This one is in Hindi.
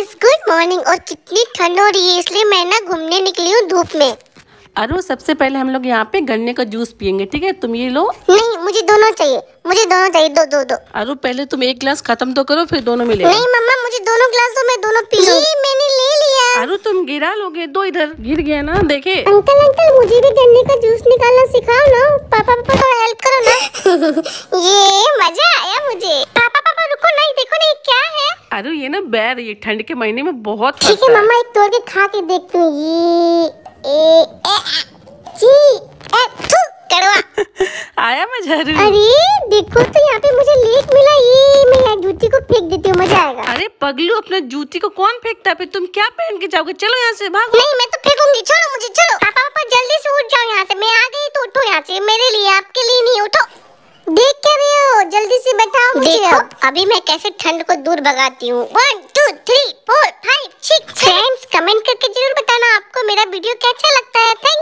गाइस गुड मॉर्निंग और कितनी ठंड हो रही है इसलिए मैं ना घूमने निकली हूँ धूप में अरु सबसे पहले हम लोग यहाँ पे गन्ने का जूस पियेंगे ठीक है तुम ये लो नहीं मुझे दोनों चाहिए मुझे दोनों चाहिए दो दो दो अरु पहले तुम एक गिलास खत्म तो करो फिर दोनों मिले नहीं मम्मा मुझे दोनों गिलास दो मैं दोनों पी मैंने ले लिया अरु तुम गिरा लोगे दो इधर गिर गया ना देखे अंकल अंकल मुझे भी गन्ने का जूस निकालना सिखाओ ना पापा पापा हेल्प करो ना ये मजा आया मुझे अरे ये ना बैर ये ठंड के महीने में बहुत ठीक है मम्मा एक तोड़ के खा के देखती हूँ ये ए, ए, ची, ए, कड़वा आया मैं जरूर अरे देखो तो यहाँ पे मुझे लेट मिला ये मैं यहाँ जूती को फेंक देती हूँ मजा आएगा अरे पगलू अपने जूती को कौन फेंकता है तुम क्या पहन के जाओगे चलो यहाँ से भागो नहीं मैं तो फेंकूंगी चलो मुझे चलो पापा पापा जल्दी से उठ जाओ यहाँ से मैं आ गई तो उठो यहाँ से मेरे लिए आपके लिए नहीं उठो देख के देखो अभी मैं कैसे ठंड को दूर भगाती हूँ one two three four five six friends comment करके जरूर बताना आपको मेरा वीडियो कैसा लगता है थैंक